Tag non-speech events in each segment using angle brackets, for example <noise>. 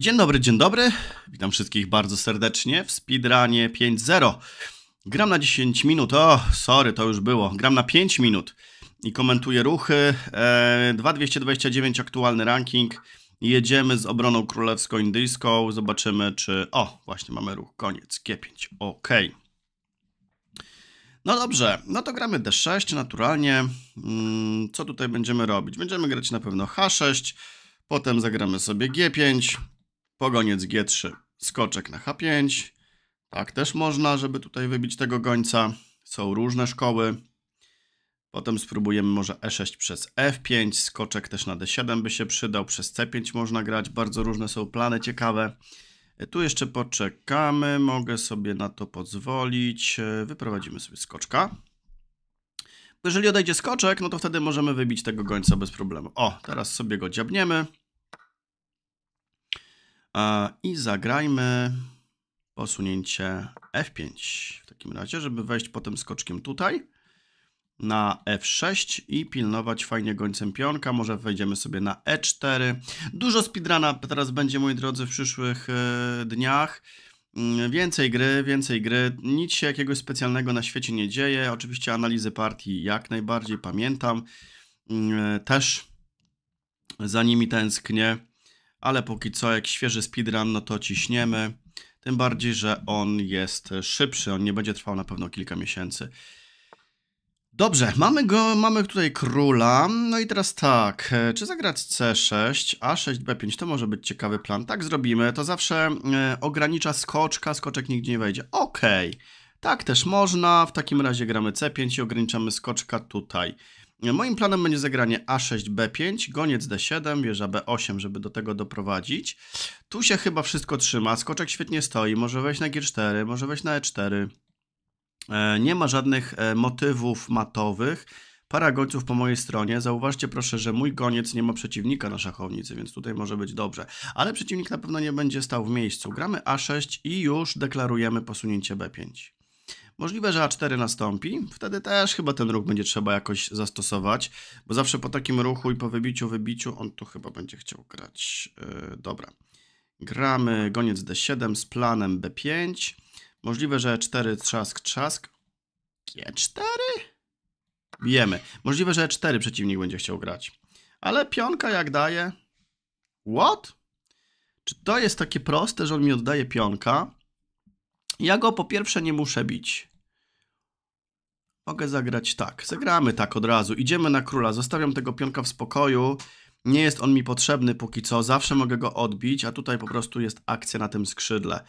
Dzień dobry, dzień dobry. Witam wszystkich bardzo serdecznie w speedrunie 5.0. Gram na 10 minut, o sorry, to już było. Gram na 5 minut i komentuję ruchy. E, aktualny ranking. Jedziemy z obroną królewsko-indyjską. Zobaczymy czy... O, właśnie mamy ruch, koniec, G5, ok. No dobrze, no to gramy D6 naturalnie. Mm, co tutaj będziemy robić? Będziemy grać na pewno H6, potem zagramy sobie G5, pogoniec G3, skoczek na H5. Tak też można, żeby tutaj wybić tego gońca. Są różne szkoły. Potem spróbujemy może E6 przez F5, skoczek też na D7 by się przydał, przez C5 można grać, bardzo różne są plany ciekawe. E, tu jeszcze poczekamy, mogę sobie na to pozwolić, e, wyprowadzimy sobie skoczka. Jeżeli odejdzie skoczek, no to wtedy możemy wybić tego gońca bez problemu. O, teraz sobie go dziabniemy. I zagrajmy posunięcie F5 w takim razie, żeby wejść potem skoczkiem tutaj na F6 i pilnować fajnie gońcem pionka. Może wejdziemy sobie na E4. Dużo speedruna teraz będzie, moi drodzy, w przyszłych e, dniach. Mm, więcej gry, więcej gry. Nic się jakiegoś specjalnego na świecie nie dzieje. Oczywiście analizy partii jak najbardziej pamiętam. Mm, też za nimi tęsknię ale póki co jak świeży speedrun, no to ciśniemy. Tym bardziej, że on jest szybszy, on nie będzie trwał na pewno kilka miesięcy. Dobrze, mamy go, mamy tutaj króla. No i teraz tak, e, czy zagrać C6, A6B5 to może być ciekawy plan. Tak zrobimy, to zawsze e, ogranicza skoczka, skoczek nigdzie nie wejdzie. Okej, okay. tak też można, w takim razie gramy C5 i ograniczamy skoczka tutaj. Moim planem będzie zagranie A6, B5, goniec D7, wieża B8, żeby do tego doprowadzić. Tu się chyba wszystko trzyma, skoczek świetnie stoi, może wejść na G4, może wejść na E4. E, nie ma żadnych e, motywów matowych. Para gońców po mojej stronie. Zauważcie proszę, że mój goniec nie ma przeciwnika na szachownicy, więc tutaj może być dobrze. Ale przeciwnik na pewno nie będzie stał w miejscu. Gramy A6 i już deklarujemy posunięcie B5. Możliwe, że A4 nastąpi, wtedy też chyba ten ruch będzie trzeba jakoś zastosować, bo zawsze po takim ruchu i po wybiciu, wybiciu, on tu chyba będzie chciał grać. Yy, dobra. Gramy goniec D7 z planem B5. Możliwe, że E4 trzask, trzask. G4? E Bijemy. Możliwe, że E4 przeciwnik będzie chciał grać. Ale pionka jak daje? What? Czy to jest takie proste, że on mi oddaje pionka? Ja go po pierwsze nie muszę bić. Mogę zagrać tak. Zagramy tak od razu. Idziemy na króla. Zostawiam tego pionka w spokoju. Nie jest on mi potrzebny póki co. Zawsze mogę go odbić, a tutaj po prostu jest akcja na tym skrzydle.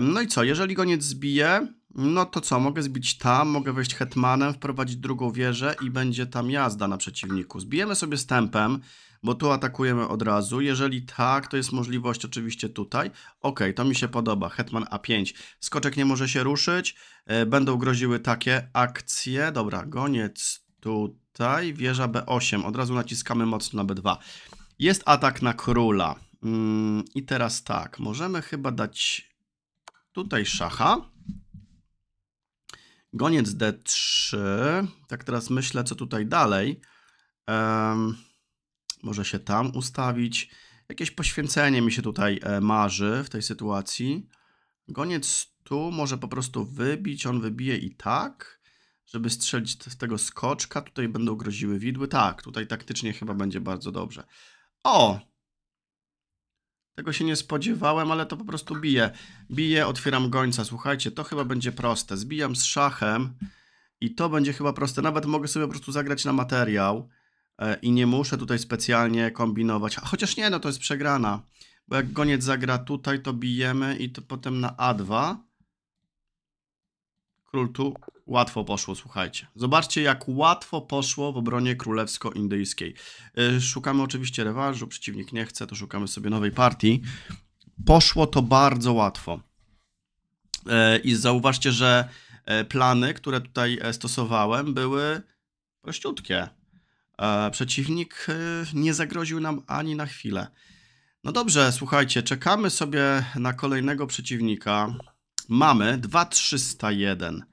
No i co? Jeżeli go nie zbiję, no to co? Mogę zbić tam, mogę wejść hetmanem, wprowadzić drugą wieżę i będzie tam jazda na przeciwniku. Zbijemy sobie stępem bo tu atakujemy od razu. Jeżeli tak, to jest możliwość oczywiście tutaj. Ok, to mi się podoba. Hetman A5. Skoczek nie może się ruszyć. E, będą groziły takie akcje. Dobra, goniec tutaj. Wieża B8. Od razu naciskamy mocno na B2. Jest atak na króla. Mm, I teraz tak, możemy chyba dać tutaj szacha. Goniec D3. Tak teraz myślę, co tutaj dalej. Um, może się tam ustawić. Jakieś poświęcenie mi się tutaj e, marzy w tej sytuacji. Goniec tu może po prostu wybić, on wybije i tak, żeby strzelić z tego skoczka. Tutaj będą groziły widły. Tak, tutaj taktycznie chyba będzie bardzo dobrze. O! Tego się nie spodziewałem, ale to po prostu bije. Bije, otwieram gońca. Słuchajcie, to chyba będzie proste. Zbijam z szachem i to będzie chyba proste. Nawet mogę sobie po prostu zagrać na materiał. E, i nie muszę tutaj specjalnie kombinować. A chociaż nie, no to jest przegrana, bo jak goniec zagra tutaj, to bijemy i to potem na A2. Król tu łatwo poszło, słuchajcie. Zobaczcie, jak łatwo poszło w obronie królewsko-indyjskiej. E, szukamy oczywiście rewanżu, przeciwnik nie chce, to szukamy sobie nowej partii. Poszło to bardzo łatwo. E, I zauważcie, że plany, które tutaj stosowałem, były prościutkie przeciwnik y, nie zagroził nam ani na chwilę. No dobrze, słuchajcie, czekamy sobie na kolejnego przeciwnika. Mamy 2301.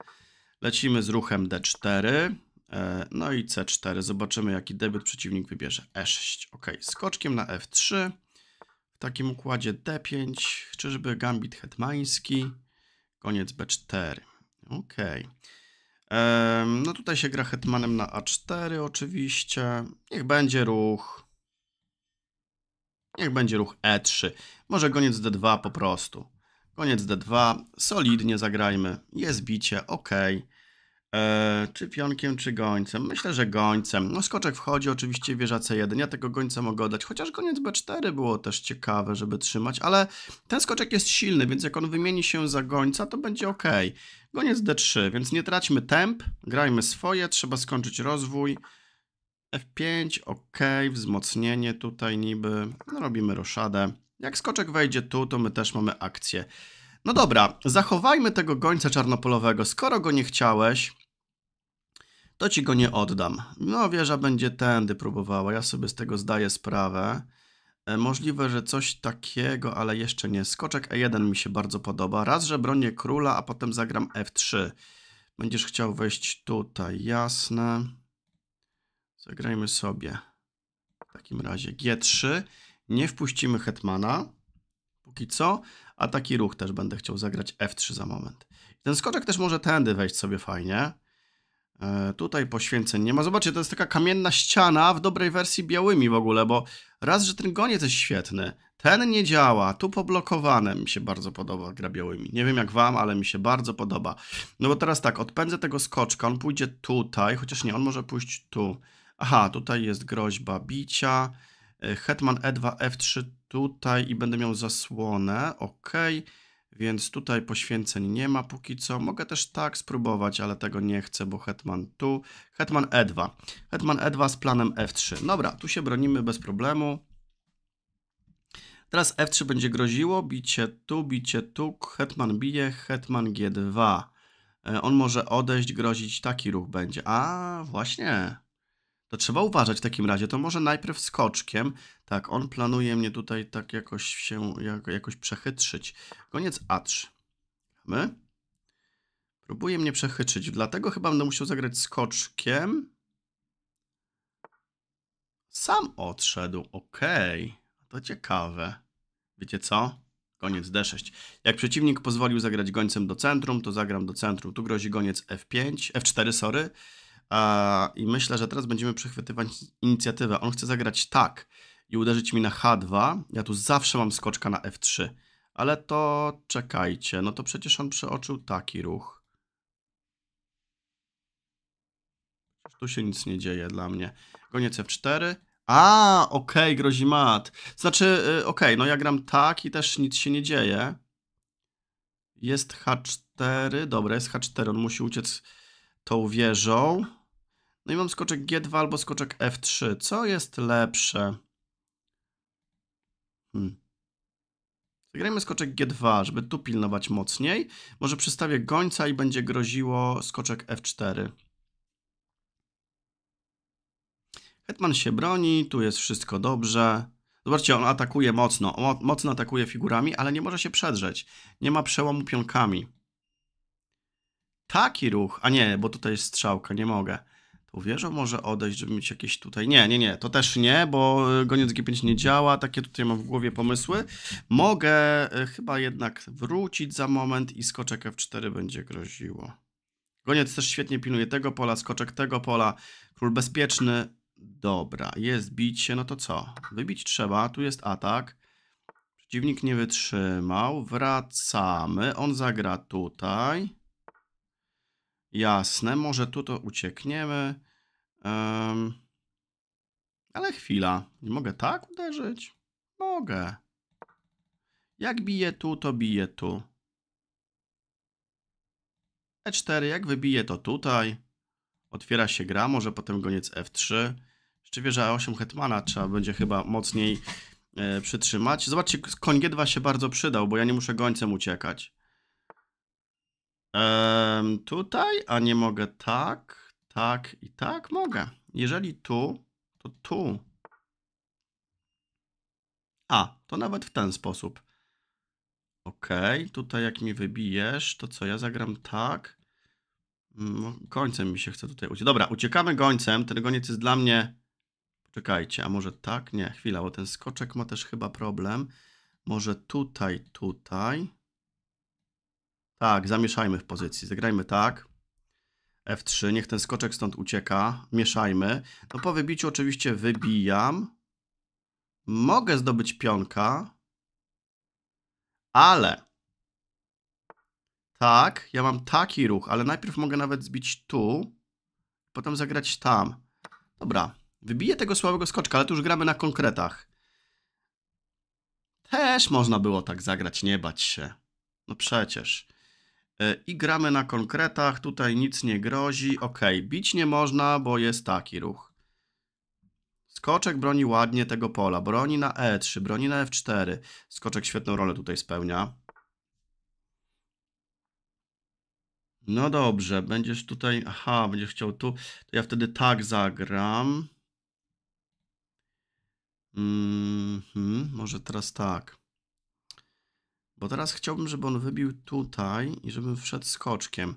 Lecimy z ruchem D4. E, no i C4. Zobaczymy, jaki debiut przeciwnik wybierze. E6. Ok, skoczkiem na F3. W takim układzie D5. Czyżby gambit hetmański. Koniec B4. Ok. No tutaj się gra hetmanem na A4 oczywiście. Niech będzie ruch. Niech będzie ruch E3. Może goniec D2 po prostu. Koniec D2, solidnie zagrajmy. Jest bicie, ok. E, czy pionkiem, czy gońcem? Myślę, że gońcem. No, skoczek wchodzi, oczywiście wieża C1. Ja tego gońca mogę oddać, chociaż goniec B4 było też ciekawe, żeby trzymać, ale ten skoczek jest silny, więc jak on wymieni się za gońca, to będzie ok. Goniec D3, więc nie traćmy temp, grajmy swoje, trzeba skończyć rozwój. F5, ok, wzmocnienie tutaj niby. No, robimy roszadę. Jak skoczek wejdzie tu, to my też mamy akcję. No dobra, zachowajmy tego gońca czarnopolowego. Skoro go nie chciałeś, to ci go nie oddam. No, wieża będzie tędy próbowała, ja sobie z tego zdaję sprawę. E, możliwe, że coś takiego, ale jeszcze nie. Skoczek E1 mi się bardzo podoba. Raz, że bronię króla, a potem zagram F3. Będziesz chciał wejść tutaj, jasne. Zagrajmy sobie w takim razie G3. Nie wpuścimy hetmana, póki co. A taki ruch też będę chciał zagrać F3 za moment. Ten skoczek też może tędy wejść sobie fajnie. E, tutaj poświęceń nie ma. Zobaczcie, to jest taka kamienna ściana w dobrej wersji białymi w ogóle, bo raz, że ten goniec jest świetny, ten nie działa, tu poblokowane mi się bardzo podoba gra białymi. Nie wiem jak wam, ale mi się bardzo podoba. No bo teraz tak, odpędzę tego skoczka, on pójdzie tutaj, chociaż nie, on może pójść tu. Aha, tutaj jest groźba bicia, e, hetman e2, f3 tutaj i będę miał zasłonę, okej. Okay więc tutaj poświęceń nie ma póki co. Mogę też tak spróbować, ale tego nie chcę, bo hetman tu. Hetman e2. Hetman e2 z planem f3. Dobra, tu się bronimy bez problemu. Teraz f3 będzie groziło, bicie tu, bicie tu, hetman bije, hetman g2. E, on może odejść, grozić, taki ruch będzie. A, właśnie to trzeba uważać w takim razie. To może najpierw skoczkiem. Tak, on planuje mnie tutaj tak jakoś się, jak, jakoś przechytrzyć. Koniec A3. My? Próbuje mnie przechytrzyć, dlatego chyba będę musiał zagrać skoczkiem. Sam odszedł, okej. Okay. To ciekawe. Wiecie co? Goniec D6. Jak przeciwnik pozwolił zagrać gońcem do centrum, to zagram do centrum. Tu grozi goniec F5, F4, sorry. I myślę, że teraz będziemy przechwytywać inicjatywę. On chce zagrać tak i uderzyć mi na H2. Ja tu zawsze mam skoczka na F3. Ale to czekajcie, no to przecież on przeoczył taki ruch. Tu się nic nie dzieje dla mnie. Goniec F4. A, okej, okay, grozi mat. Znaczy, y, okej, okay, no ja gram tak i też nic się nie dzieje. Jest H4, dobra, jest H4, on musi uciec tą wieżą. No i mam skoczek G2 albo skoczek F3. Co jest lepsze? Hmm. Zagrajmy skoczek G2, żeby tu pilnować mocniej. Może przystawię gońca i będzie groziło skoczek F4. Hetman się broni, tu jest wszystko dobrze. Zobaczcie, on atakuje mocno, mocno atakuje figurami, ale nie może się przedrzeć. Nie ma przełomu pionkami. Taki ruch, a nie, bo tutaj jest strzałka, nie mogę. Tą wieżą może odejść, żeby mieć jakieś tutaj... Nie, nie, nie, to też nie, bo y, goniec G5 nie działa, takie tutaj mam w głowie pomysły. Mogę y, chyba jednak wrócić za moment i skoczek F4 będzie groziło. Goniec też świetnie pilnuje tego pola, skoczek tego pola, król bezpieczny. Dobra, jest bicie, no to co? Wybić trzeba, tu jest atak. Przeciwnik nie wytrzymał, wracamy, on zagra tutaj. Jasne, może tu to uciekniemy. Um, ale chwila, nie mogę tak uderzyć? Mogę. Jak bije tu, to bije tu. E4, jak wybije to tutaj. Otwiera się gra, może potem goniec F3. Jeszcze wieża E8 Hetmana trzeba będzie chyba mocniej e, przytrzymać. Zobaczcie, koń G2 się bardzo przydał, bo ja nie muszę gońcem uciekać. Um, tutaj, a nie mogę tak, tak i tak mogę. Jeżeli tu, to tu. A, to nawet w ten sposób. Ok, tutaj jak mi wybijesz, to co, ja zagram tak. Końcem mm, mi się chce tutaj uciec. Dobra, uciekamy gońcem. Ten goniec jest dla mnie... Czekajcie, a może tak? Nie, chwila, bo ten skoczek ma też chyba problem. Może tutaj, tutaj. Tak, zamieszajmy w pozycji. Zagrajmy tak. F3, niech ten skoczek stąd ucieka. Mieszajmy. No po wybiciu oczywiście wybijam. Mogę zdobyć pionka, ale tak, ja mam taki ruch, ale najpierw mogę nawet zbić tu, potem zagrać tam. Dobra, wybiję tego słabego skoczka, ale tu już gramy na konkretach. Też można było tak zagrać, nie bać się. No przecież. E, i gramy na konkretach, tutaj nic nie grozi, ok, bić nie można, bo jest taki ruch. Skoczek broni ładnie tego pola, broni na E3, broni na F4, skoczek świetną rolę tutaj spełnia. No dobrze, będziesz tutaj, aha, będziesz chciał tu, to ja wtedy tak zagram. Mm -hmm, może teraz tak. Bo teraz chciałbym, żeby on wybił tutaj i żebym wszedł skoczkiem.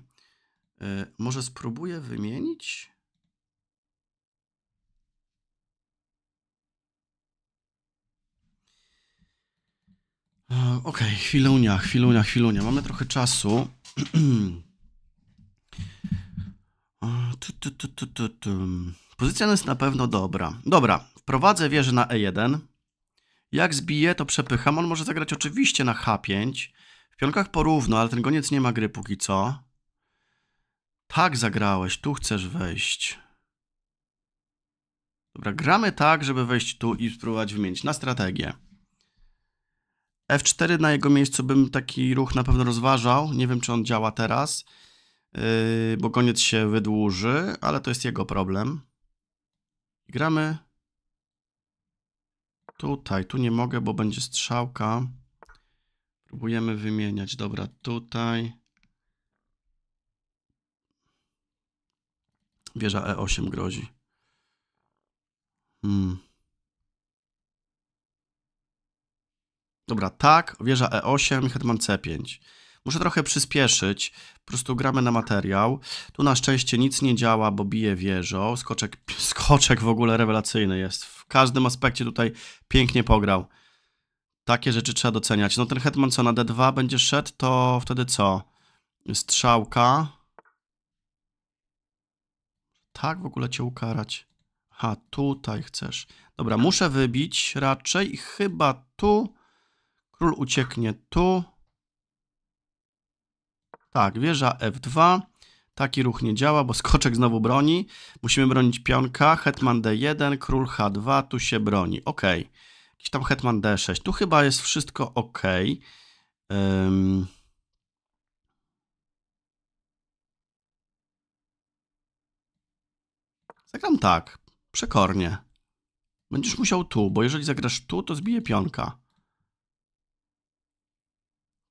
Yy, może spróbuję wymienić? E, okej, okay, chwilunia, chwilunia, chwilunia. Mamy trochę czasu. <clears throat> E, Pozycja jest na pewno dobra. Dobra, wprowadzę wieżę na E1. Jak zbije, to przepycham. On może zagrać oczywiście na H5. W pionkach porówno, ale ten goniec nie ma gry póki co. Tak zagrałeś, tu chcesz wejść. Dobra, gramy tak, żeby wejść tu i spróbować wymienić na strategię. F4 na jego miejscu bym taki ruch na pewno rozważał. Nie wiem, czy on działa teraz, yy, bo koniec się wydłuży, ale to jest jego problem. Gramy Tutaj, tu nie mogę, bo będzie strzałka. Próbujemy wymieniać. Dobra, tutaj. Wieża E8 grozi. Hmm. Dobra, tak, wieża E8, hetman C5. Muszę trochę przyspieszyć. Po prostu gramy na materiał. Tu na szczęście nic nie działa, bo bije wieżą. Skoczek, <laughs> skoczek w ogóle rewelacyjny jest. W każdym aspekcie tutaj pięknie pograł. Takie rzeczy trzeba doceniać. No ten hetman co na D2 będzie szedł, to wtedy co? Strzałka. Tak w ogóle cię ukarać. Ha, tutaj chcesz. Dobra, muszę wybić raczej. Chyba tu. Król ucieknie tu. Tak, wieża F2. Taki ruch nie działa, bo skoczek znowu broni. Musimy bronić pionka. Hetman D1, król H2, tu się broni. Ok. Jakiś tam hetman D6. Tu chyba jest wszystko ok. Um... Zagram tak. Przekornie. Będziesz musiał tu, bo jeżeli zagrasz tu, to zbije pionka.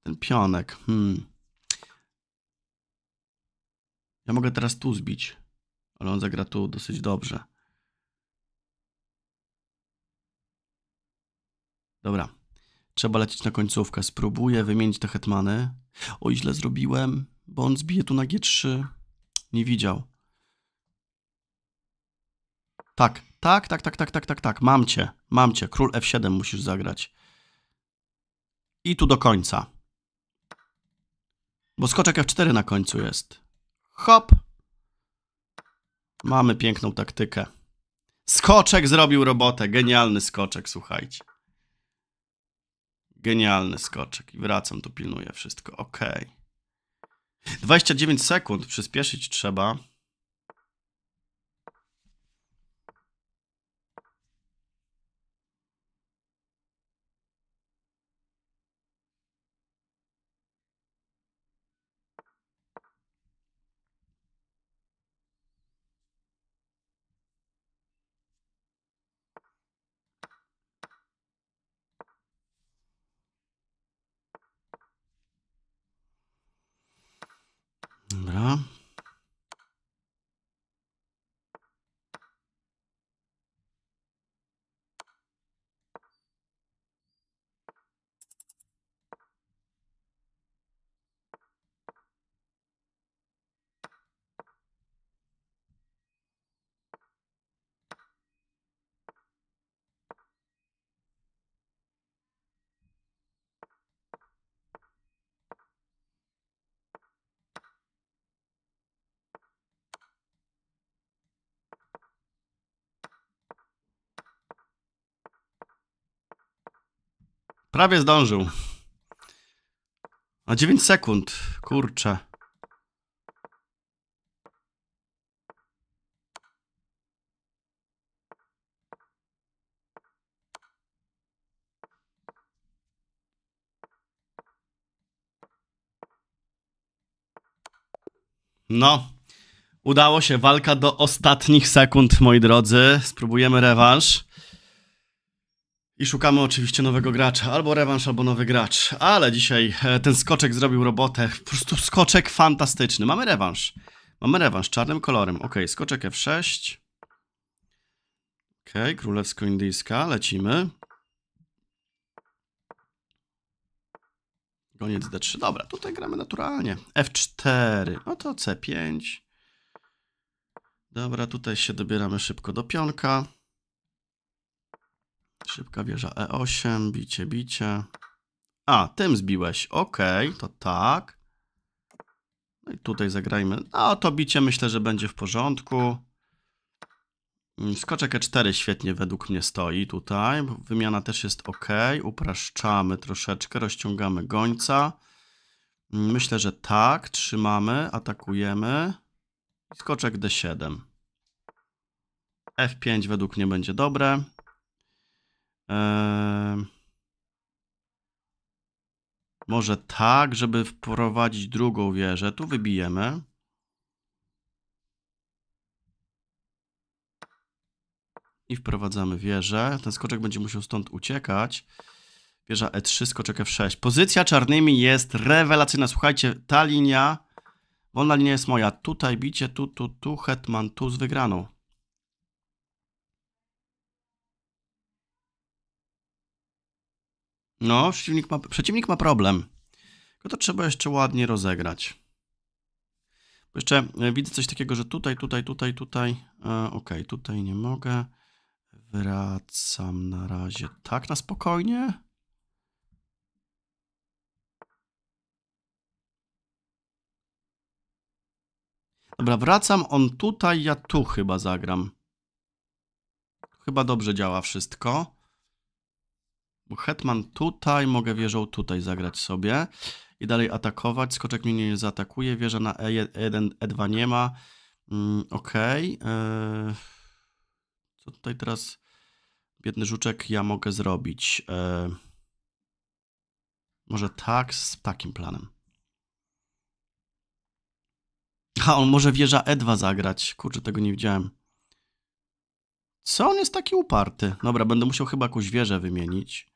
Ten pionek. Hmm. Ja mogę teraz tu zbić, ale on zagra tu dosyć dobrze. Dobra. Trzeba lecieć na końcówkę. Spróbuję wymienić te hetmany. O, źle zrobiłem, bo on zbije tu na G3. Nie widział. Tak, tak, tak, tak, tak, tak, tak, tak. Mam cię, mam cię. Król F7 musisz zagrać. I tu do końca. Bo skoczek F4 na końcu jest. Hop. Mamy piękną taktykę. Skoczek zrobił robotę. Genialny skoczek, słuchajcie. Genialny skoczek. I wracam, tu pilnuję wszystko. Ok. 29 sekund przyspieszyć trzeba. Prawie zdążył. A 9 sekund. Kurczę. No, udało się. Walka do ostatnich sekund, moi drodzy. Spróbujemy rewanż. I szukamy oczywiście nowego gracza, albo rewanż, albo nowy gracz. Ale dzisiaj e, ten skoczek zrobił robotę. Po prostu skoczek fantastyczny. Mamy rewanż. Mamy rewanż czarnym kolorem. Ok, skoczek F6. Ok, królewsko-indyjska, lecimy. Goniec D3. Dobra, tutaj gramy naturalnie. F4, no to C5. Dobra, tutaj się dobieramy szybko do pionka. Szybka wieża E8, bicie, bicie. A, tym zbiłeś. Ok, to tak. No i tutaj zagrajmy. No, to bicie myślę, że będzie w porządku. Mm, skoczek E4 świetnie według mnie stoi tutaj. Wymiana też jest ok. Upraszczamy troszeczkę, rozciągamy gońca. Mm, myślę, że tak. Trzymamy, atakujemy. Skoczek D7. F5 według mnie będzie dobre. Może tak, żeby wprowadzić drugą wieżę. Tu wybijemy. I wprowadzamy wieżę. Ten skoczek będzie musiał stąd uciekać. Wieża E3, skoczek F6. Pozycja czarnymi jest rewelacyjna. Słuchajcie, ta linia, wolna linia jest moja. Tutaj bicie, tu, tu, tu, hetman, tu z wygraną. No, przeciwnik ma, przeciwnik ma problem. Tylko to trzeba jeszcze ładnie rozegrać. Bo jeszcze e, widzę coś takiego, że tutaj, tutaj, tutaj, tutaj. E, okej, ok, tutaj nie mogę. Wracam na razie tak na spokojnie. Dobra, wracam. On tutaj, ja tu chyba zagram. Chyba dobrze działa wszystko. Hetman tutaj, mogę wieżą tutaj zagrać sobie i dalej atakować. Skoczek mnie nie zaatakuje, wieża na E1, E2 e nie ma. Mm, Okej. Okay. E, co tutaj teraz, biedny żuczek, ja mogę zrobić? E, może tak, z takim planem. A on może wieża E2 zagrać. Kurczę, tego nie widziałem. Co on jest taki uparty? Dobra, będę musiał chyba jakąś wieżę wymienić.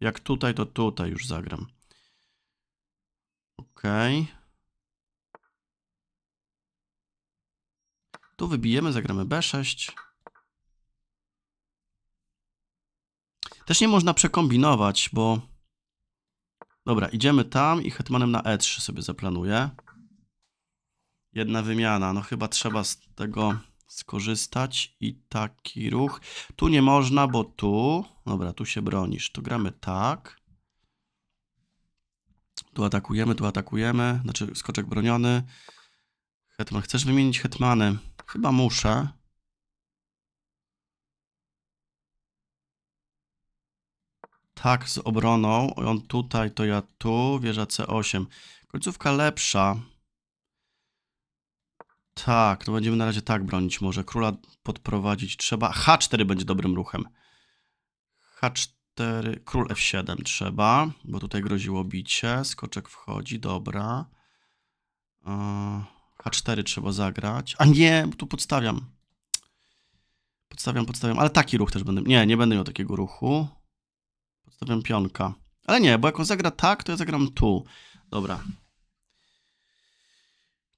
Jak tutaj, to tutaj już zagram. Ok. Tu wybijemy, zagramy B6. Też nie można przekombinować, bo... Dobra, idziemy tam i hetmanem na E3 sobie zaplanuję. Jedna wymiana, no chyba trzeba z tego skorzystać i taki ruch. Tu nie można, bo tu, dobra, tu się bronisz. Tu gramy tak. Tu atakujemy, tu atakujemy, znaczy skoczek broniony. Hetman, chcesz wymienić hetmany? Chyba muszę. Tak, z obroną. On tutaj, to ja tu. Wieża C8. Końcówka lepsza. Tak, to no będziemy na razie tak bronić może. Króla podprowadzić trzeba. H4 będzie dobrym ruchem. H4, król F7 trzeba, bo tutaj groziło bicie. Skoczek wchodzi, dobra. E, H4 trzeba zagrać. A nie, tu podstawiam. Podstawiam, podstawiam, ale taki ruch też będę... Nie, nie będę miał takiego ruchu. Podstawiam pionka. Ale nie, bo jak on zagra tak, to ja zagram tu. Dobra,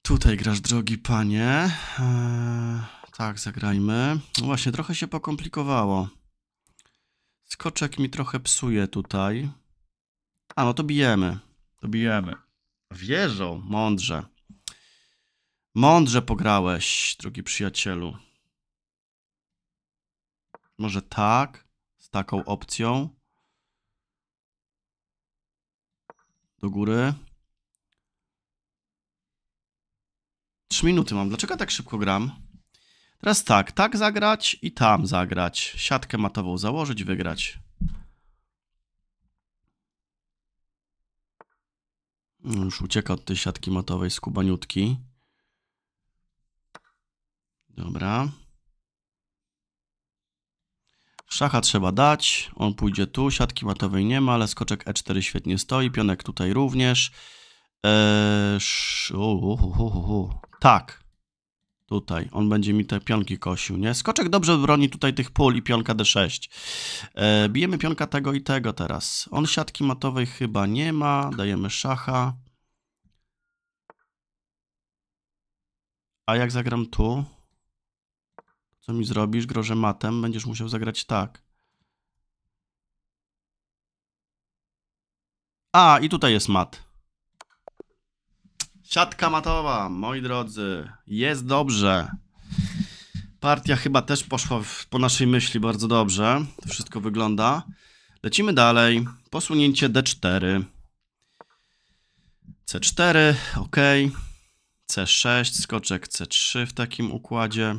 Tutaj grasz, drogi panie. Eee, tak, zagrajmy. No właśnie, trochę się pokomplikowało. Skoczek mi trochę psuje tutaj. A, no to bijemy. To bijemy. Wierzą, mądrze. Mądrze pograłeś, drogi przyjacielu. Może tak, z taką opcją. Do góry, 3 minuty mam. Dlaczego tak szybko gram? Teraz tak, tak zagrać i tam zagrać. Siatkę matową założyć, wygrać. Mm, już ucieka od tej siatki matowej z Dobra. Szacha trzeba dać. On pójdzie tu. Siatki matowej nie ma, ale skoczek E4 świetnie stoi. Pionek tutaj również. Eee, sz... uh, uh, uh, tak. Tutaj. On będzie mi te pionki kosił, nie? Skoczek dobrze broni tutaj tych pól i pionka D6. E, bijemy pionka tego i tego teraz. On siatki matowej chyba nie ma. Dajemy szacha. A jak zagram tu? Co mi zrobisz? Grożę matem. Będziesz musiał zagrać tak. A, i tutaj jest mat. Siatka matowa, moi drodzy, jest dobrze. Partia chyba też poszła w, po naszej myśli bardzo dobrze. To wszystko wygląda. Lecimy dalej. Posunięcie D4. C4, ok. C6, skoczek C3 w takim układzie.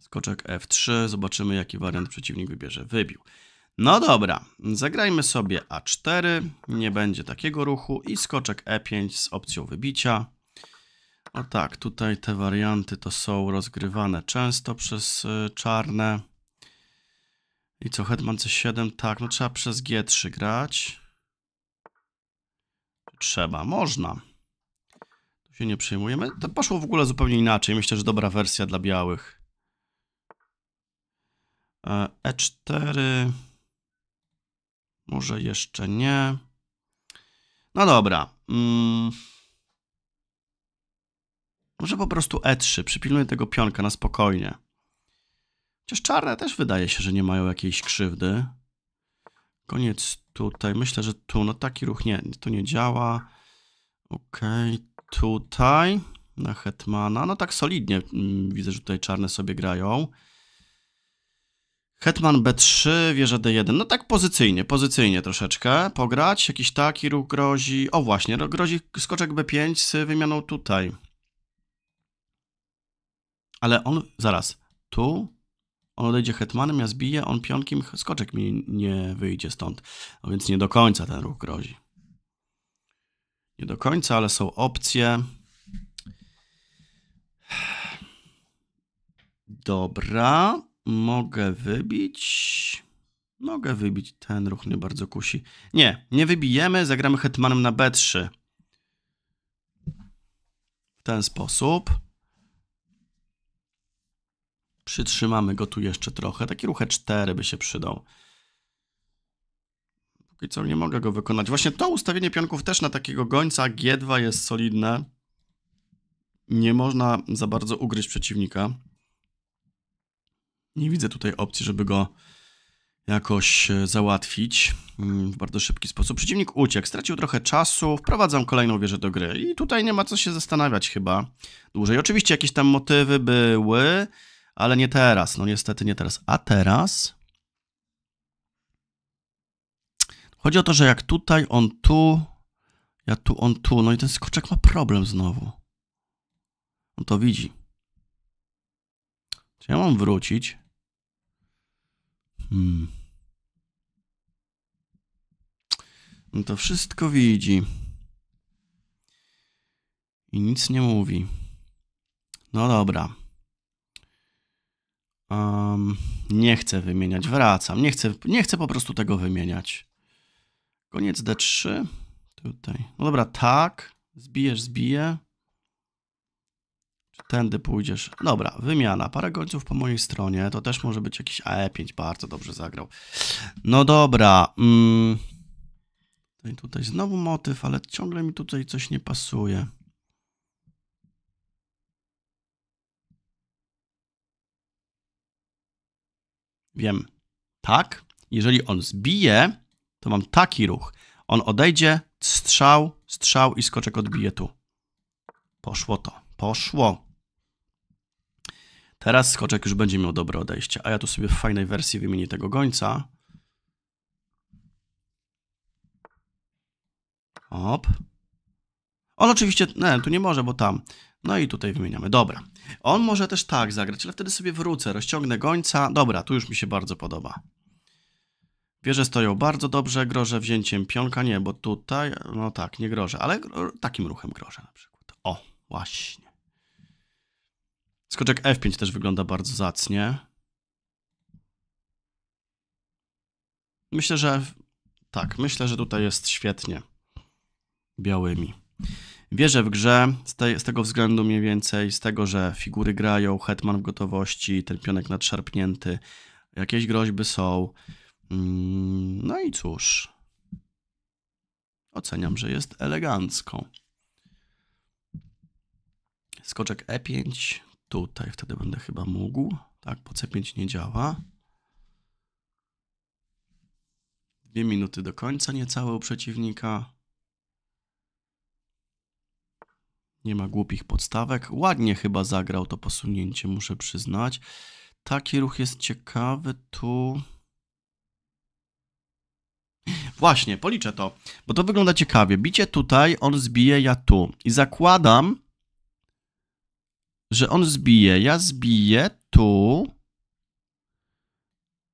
Skoczek F3. Zobaczymy, jaki wariant przeciwnik wybierze. Wybił. No dobra, zagrajmy sobie A4, nie będzie takiego ruchu i skoczek E5 z opcją wybicia. O tak, tutaj te warianty to są rozgrywane często przez y, czarne. I co, hetman C7? Tak, no trzeba przez G3 grać. Trzeba, można. Tu się nie przejmujemy. To poszło w ogóle zupełnie inaczej. Myślę, że dobra wersja dla białych. E4... E może jeszcze nie. No dobra. Mm. Może po prostu E3. Przypilnuję tego pionka na spokojnie. Chociaż czarne też wydaje się, że nie mają jakiejś krzywdy. Koniec tutaj. Myślę, że tu. No taki ruch nie, to nie działa. Okej, okay. tutaj na Hetmana. No tak solidnie mm, widzę, że tutaj czarne sobie grają. Hetman B3, wieża D1. No tak pozycyjnie, pozycyjnie troszeczkę pograć. Jakiś taki ruch grozi. O właśnie, no grozi skoczek B5 z wymianą tutaj. Ale on, zaraz, tu on odejdzie hetmanem, ja zbiję, on pionkiem, skoczek mi nie wyjdzie stąd. No więc nie do końca ten ruch grozi. Nie do końca, ale są opcje. Dobra. Mogę wybić. Mogę wybić. Ten ruch mnie bardzo kusi. Nie, nie wybijemy. Zagramy hetmanem na b3. W ten sposób. Przytrzymamy go tu jeszcze trochę. Taki ruch e4 by się przydał. Póki co nie mogę go wykonać. Właśnie to ustawienie pionków też na takiego gońca g2 jest solidne. Nie można za bardzo ugryźć przeciwnika. Nie widzę tutaj opcji, żeby go jakoś e, załatwić mm, w bardzo szybki sposób. Przeciwnik uciekł, stracił trochę czasu, wprowadzam kolejną wieżę do gry i tutaj nie ma co się zastanawiać chyba dłużej. Oczywiście jakieś tam motywy były, ale nie teraz, no niestety nie teraz. A teraz... Chodzi o to, że jak tutaj, on tu, ja tu, on tu, no i ten skoczek ma problem znowu. On to widzi. Czy ja mam wrócić? Hmm. No to wszystko widzi. I nic nie mówi. No dobra. Um, nie chcę wymieniać, wracam. Nie chcę, nie chcę po prostu tego wymieniać. Koniec D3. Tutaj. No dobra, tak. Zbijesz, zbije. Tędy pójdziesz. Dobra, wymiana. Parę gońców po mojej stronie. To też może być jakiś AE5. Bardzo dobrze zagrał. No dobra. Mm. I tutaj znowu motyw, ale ciągle mi tutaj coś nie pasuje. Wiem. Tak? Jeżeli on zbije, to mam taki ruch. On odejdzie, strzał, strzał i skoczek odbije tu. Poszło to. Poszło. Teraz skoczek już będzie miał dobre odejście, a ja tu sobie w fajnej wersji wymienię tego gońca. Op. On oczywiście, nie, tu nie może, bo tam. No i tutaj wymieniamy. Dobra. On może też tak zagrać, ale wtedy sobie wrócę, rozciągnę gońca. Dobra, tu już mi się bardzo podoba. Wieże stoją bardzo dobrze, grożę wzięciem pionka, nie, bo tutaj, no tak, nie grożę, ale takim ruchem grożę na przykład. O, właśnie. Skoczek F5 też wygląda bardzo zacnie. Myślę, że tak, myślę, że tutaj jest świetnie białymi. Wierzę w grze z, te, z, tego względu mniej więcej, z tego, że figury grają, hetman w gotowości, ten pionek nadszarpnięty, jakieś groźby są. Mm, no i cóż, oceniam, że jest elegancką. Skoczek E5, Tutaj wtedy będę chyba mógł. Tak, po C5 nie działa. Dwie minuty do końca niecałe u przeciwnika. Nie ma głupich podstawek. Ładnie chyba zagrał to posunięcie, muszę przyznać. Taki ruch jest ciekawy tu... Właśnie, policzę to, bo to wygląda ciekawie. Bicie tutaj, on zbije ja tu. I zakładam, że on zbije. Ja zbiję tu,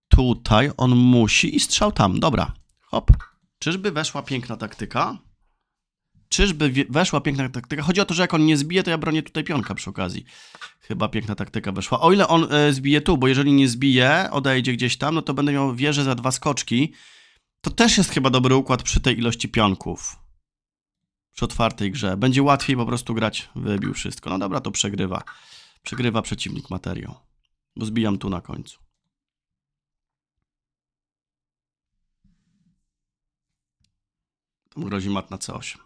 tutaj, on musi i strzał tam. Dobra, hop. Czyżby weszła piękna taktyka? Czyżby weszła piękna taktyka? Chodzi o to, że jak on nie zbije, to ja bronię tutaj pionka przy okazji. Chyba piękna taktyka weszła. O ile on y, zbije tu, bo jeżeli nie zbije, odejdzie gdzieś tam, no to będę miał wieżę za dwa skoczki. To też jest chyba dobry układ przy tej ilości pionków przy otwartej grze. Będzie łatwiej po prostu grać, wybił wszystko. No dobra, to przegrywa. Przegrywa przeciwnik materią, bo zbijam tu na końcu. Tam grozi mat na C8.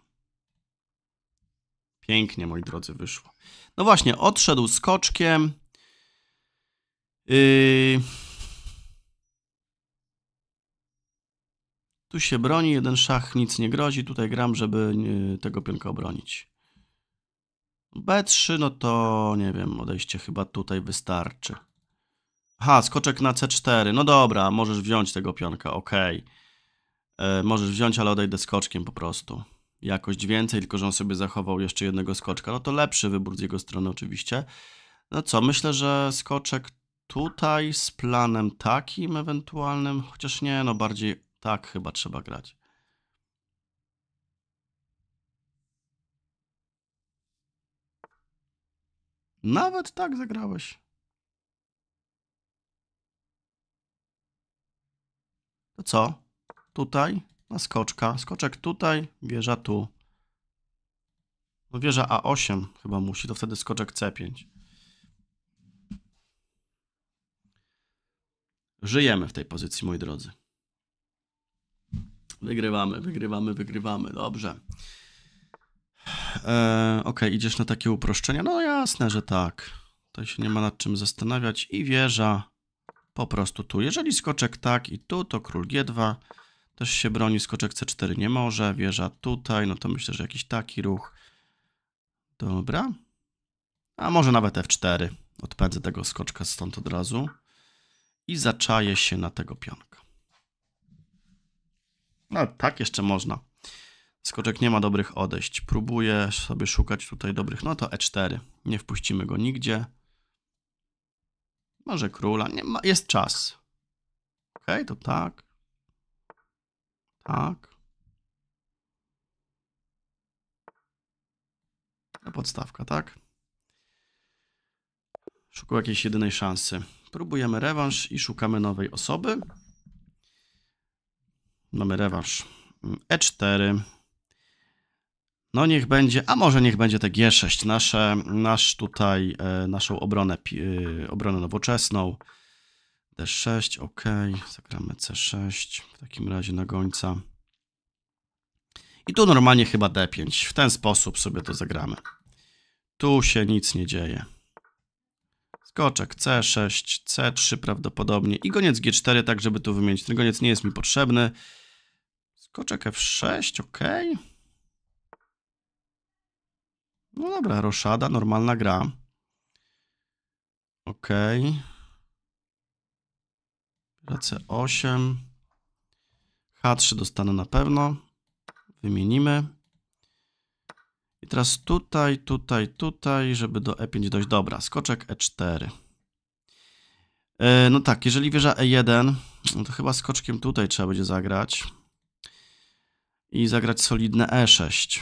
Pięknie, moi drodzy, wyszło. No właśnie, odszedł skoczkiem. Yy... Tu się broni, jeden szach nic nie grozi, tutaj gram, żeby tego pionka obronić. B3, no to nie wiem, odejście chyba tutaj wystarczy. ha skoczek na C4, no dobra, możesz wziąć tego pionka, ok. E, możesz wziąć, ale odejdę skoczkiem po prostu. Jakość więcej, tylko że on sobie zachował jeszcze jednego skoczka. No to lepszy wybór z jego strony oczywiście. No co, myślę, że skoczek tutaj z planem takim ewentualnym, chociaż nie, no bardziej tak chyba trzeba grać. Nawet tak zagrałeś. To co? Tutaj na skoczka. Skoczek tutaj, wieża tu. No wieża A8 chyba musi, to wtedy skoczek C5. Żyjemy w tej pozycji, moi drodzy. Wygrywamy, wygrywamy, wygrywamy. Dobrze. E, ok, idziesz na takie uproszczenia? No jasne, że tak. To się nie ma nad czym zastanawiać. I wieża po prostu tu. Jeżeli skoczek tak i tu, to król G2 też się broni. Skoczek C4 nie może. Wieża tutaj, no to myślę, że jakiś taki ruch. Dobra. A może nawet F4. Odpędzę tego skoczka stąd od razu. I zaczaję się na tego pionka. No tak jeszcze można. Skoczek nie ma dobrych odejść. Próbuję sobie szukać tutaj dobrych. No to E4. Nie wpuścimy go nigdzie. Może króla. Nie ma, jest czas. Ok, to tak. Tak. podstawka, tak? Szukał jakiejś jedynej szansy. Próbujemy rewanż i szukamy nowej osoby. Mamy rewanż E4. No niech będzie, a może niech będzie te G6. Nasze, nasz tutaj, e, naszą obronę, e, obronę nowoczesną. D6, ok. Zagramy C6 w takim razie na gońca. I tu normalnie chyba D5. W ten sposób sobie to zagramy. Tu się nic nie dzieje. Skoczek C6, C3 prawdopodobnie i goniec G4, tak żeby tu wymienić. Ten goniec nie jest mi potrzebny. Skoczek F6, ok. No dobra, roszada, normalna gra. Ok. C8. H3 dostanę na pewno. Wymienimy. I teraz tutaj, tutaj, tutaj, żeby do E5 dojść. Dobra, skoczek E4. E, no tak, jeżeli wieża E1, no to chyba skoczkiem tutaj trzeba będzie zagrać i zagrać solidne E6.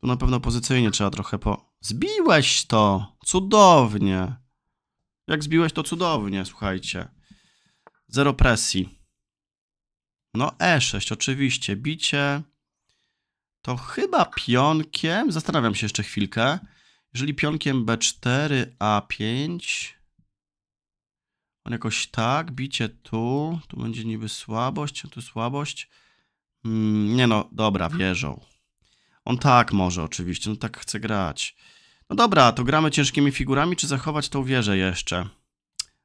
Tu na pewno pozycyjnie trzeba trochę po... Zbiłeś to! Cudownie! Jak zbiłeś to cudownie, słuchajcie. Zero presji. No E6 oczywiście, bicie. To chyba pionkiem, zastanawiam się jeszcze chwilkę. Jeżeli pionkiem B4, A5, on jakoś tak, bicie tu, tu będzie niby słabość, tu słabość. Mm, nie no, dobra, mhm. wierzą. On tak może oczywiście, no tak chce grać. No dobra, to gramy ciężkimi figurami, czy zachować tą wieżę jeszcze?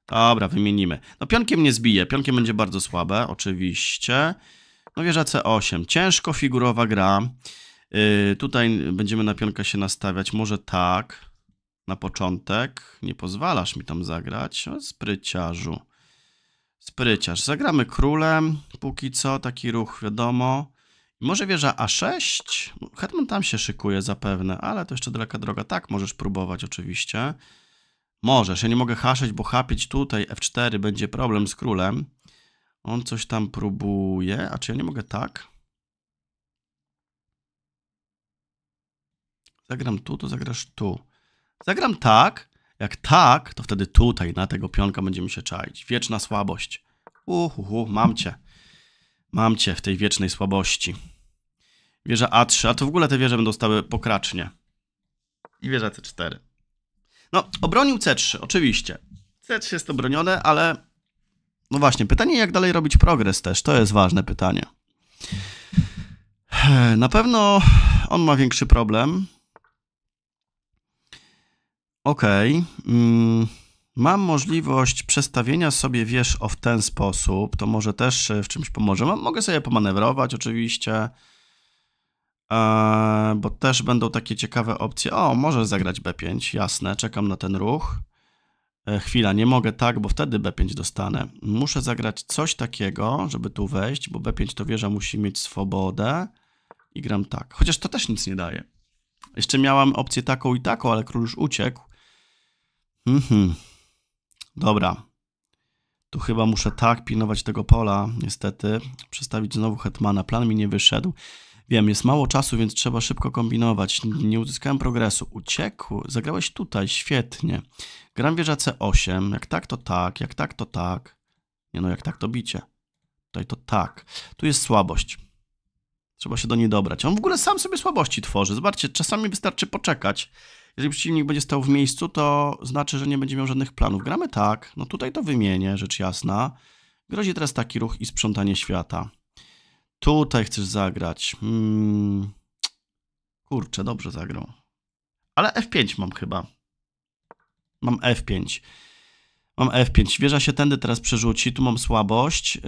Dobra, wymienimy. No pionkiem nie zbije, pionkiem będzie bardzo słabe, oczywiście. No wieża C8, ciężko figurowa gra. Yy, tutaj będziemy na pionka się nastawiać, może tak na początek. Nie pozwalasz mi tam zagrać. O, spryciarzu. Spryciarz. Zagramy królem. Póki co, taki ruch, wiadomo. Może wieża A6? No, Hetman tam się szykuje zapewne, ale to jeszcze daleka droga. Tak, możesz próbować oczywiście. Możesz, ja nie mogę haszeć, bo hapić tutaj F4 będzie problem z królem. On coś tam próbuje, a czy ja nie mogę tak? Zagram tu, to zagrasz tu. Zagram tak. Jak tak, to wtedy tutaj na tego pionka będziemy się czaić. Wieczna słabość. Uhuhu, mam cię. Mam cię w tej wiecznej słabości. Wieża A3, a to w ogóle te wieże będą stały pokracznie. I wieża C4. No, obronił C3, oczywiście. C3 jest obronione, ale... No właśnie, pytanie jak dalej robić progres też, to jest ważne pytanie. Na pewno on ma większy problem, OK. Mm, mam możliwość przestawienia sobie wiesz, o w ten sposób. To może też e, w czymś pomoże. Mogę sobie pomanewrować oczywiście, e, bo też będą takie ciekawe opcje. O, może zagrać B5, jasne, czekam na ten ruch. E, chwila, nie mogę tak, bo wtedy B5 dostanę. Muszę zagrać coś takiego, żeby tu wejść, bo B5 to wieża musi mieć swobodę. I gram tak. Chociaż to też nic nie daje. Jeszcze miałam opcję taką i taką, ale król już uciekł. Mhm. Dobra. Tu chyba muszę tak pilnować tego pola, niestety. Przestawić znowu Hetmana. Plan mi nie wyszedł. Wiem, jest mało czasu, więc trzeba szybko kombinować. Nie uzyskałem progresu. Uciekł. Zagrałeś tutaj, świetnie. Gram wieża C8. Jak tak, to tak. Jak tak, to tak. Nie no, jak tak, to bicie. Tutaj to tak. Tu jest słabość. Trzeba się do niej dobrać. On w ogóle sam sobie słabości tworzy. Zobaczcie, czasami wystarczy poczekać. Jeżeli przeciwnik będzie stał w miejscu, to znaczy, że nie będzie miał żadnych planów. Gramy tak, no tutaj to wymienię, rzecz jasna. Grozi teraz taki ruch i sprzątanie świata. Tutaj chcesz zagrać. Hmm. Kurczę, dobrze zagrał. Ale F5 mam chyba. Mam F5. Mam F5. Wieża się tędy teraz przerzuci. Tu mam słabość. Yy,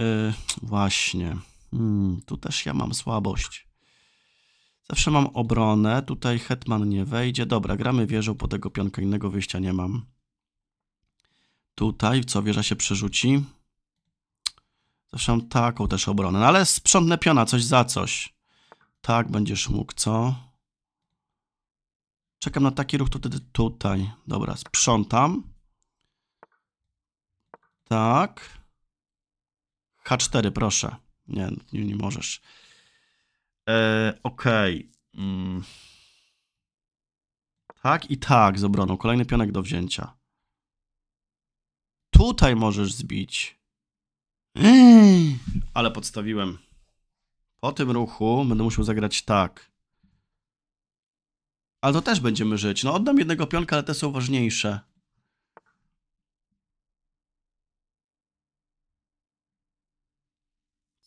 właśnie. Hmm, tu też ja mam słabość. Zawsze mam obronę, tutaj hetman nie wejdzie. Dobra, gramy wieżą, po tego pionka innego wyjścia nie mam. Tutaj, co, wieża się przerzuci. Zawsze mam taką też obronę, no ale sprzątnę piona, coś za coś. Tak, będziesz mógł, co? Czekam na taki ruch, to wtedy tutaj. Dobra, sprzątam. Tak. H4, proszę. Nie, nie, nie możesz. E, okej. Okay. Mm. Tak i tak z obroną. Kolejny pionek do wzięcia. Tutaj możesz zbić. <gasps> ale podstawiłem. Po tym ruchu będę musiał zagrać tak. Ale to też będziemy żyć. No oddam jednego pionka, ale te są ważniejsze.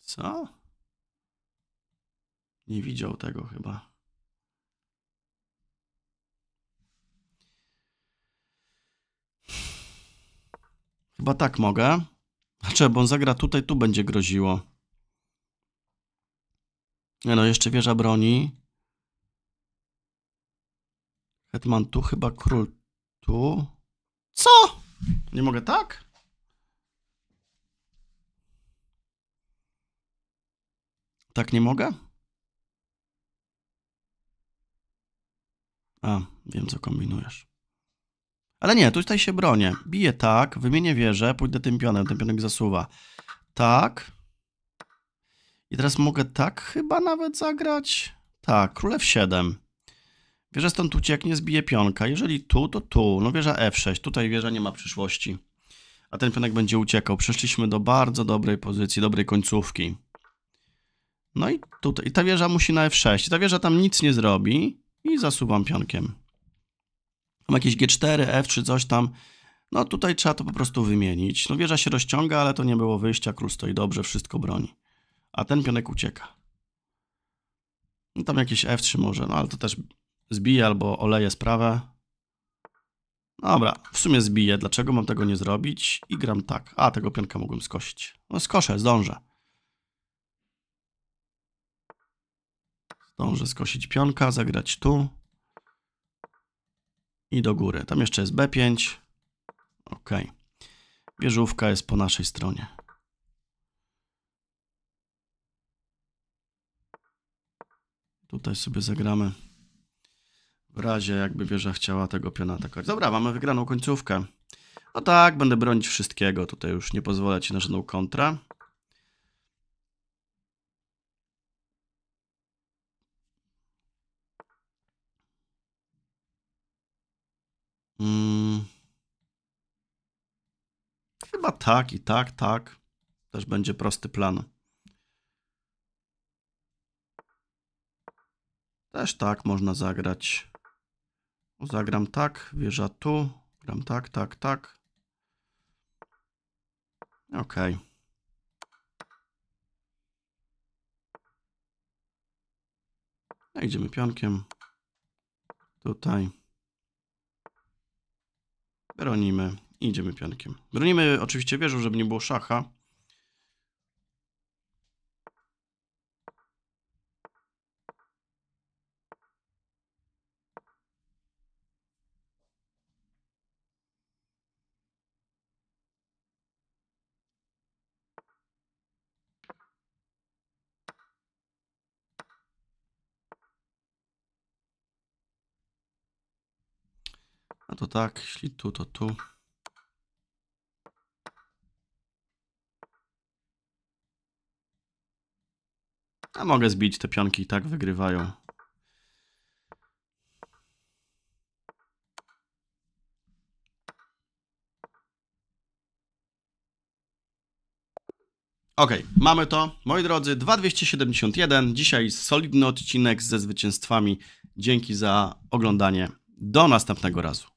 Co? Nie widział tego chyba. Chyba tak mogę. Znaczy, bo on zagra tutaj, tu będzie groziło. Nie no, jeszcze wieża broni. Hetman tu, chyba król tu. Co? Nie mogę tak? Tak nie mogę? A, wiem co kombinujesz. Ale nie, tutaj się bronię. Biję tak, wymienię wieżę, pójdę tym pionem, ten pionek zasuwa. Tak. I teraz mogę tak chyba nawet zagrać. Tak, królew 7. Wieża stąd ucieknie, zbije pionka. Jeżeli tu, to tu. No wieża F6. Tutaj wieża nie ma przyszłości. A ten pionek będzie uciekał. Przeszliśmy do bardzo dobrej pozycji, dobrej końcówki. No i tutaj. I ta wieża musi na F6. ta wieża tam nic nie zrobi i zasuwam pionkiem. Mam jakieś G4, F czy coś tam. No tutaj trzeba to po prostu wymienić. No wieża się rozciąga, ale to nie było wyjścia, król stoi dobrze, wszystko broni. A ten pionek ucieka. No tam jakieś F3 może, no ale to też zbije albo oleje sprawę. Dobra, w sumie zbije Dlaczego mam tego nie zrobić? I gram tak. A, tego pionka mogłem skosić. No skoszę, zdążę. Dobrze skosić pionka, zagrać tu. I do góry. Tam jeszcze jest B5. Ok. Wieżówka jest po naszej stronie. Tutaj sobie zagramy. W razie jakby wieża chciała tego piona atakować. Dobra, mamy wygraną końcówkę. No tak, będę bronić wszystkiego. Tutaj już nie pozwolę ci na żadną kontrę. Hmm. Chyba tak i tak, tak. Też będzie prosty plan. Też tak można zagrać. Zagram tak, wieża tu. Gram tak, tak, tak. OK. No, idziemy pionkiem. Tutaj. Bronimy i idziemy pionkiem. Bronimy oczywiście wieżą, żeby nie było szacha. to tak, jeśli tu, to tu. A mogę zbić te pionki, i tak wygrywają. OK, mamy to. Moi drodzy, 2271. Dzisiaj solidny odcinek ze zwycięstwami. Dzięki za oglądanie. Do następnego razu.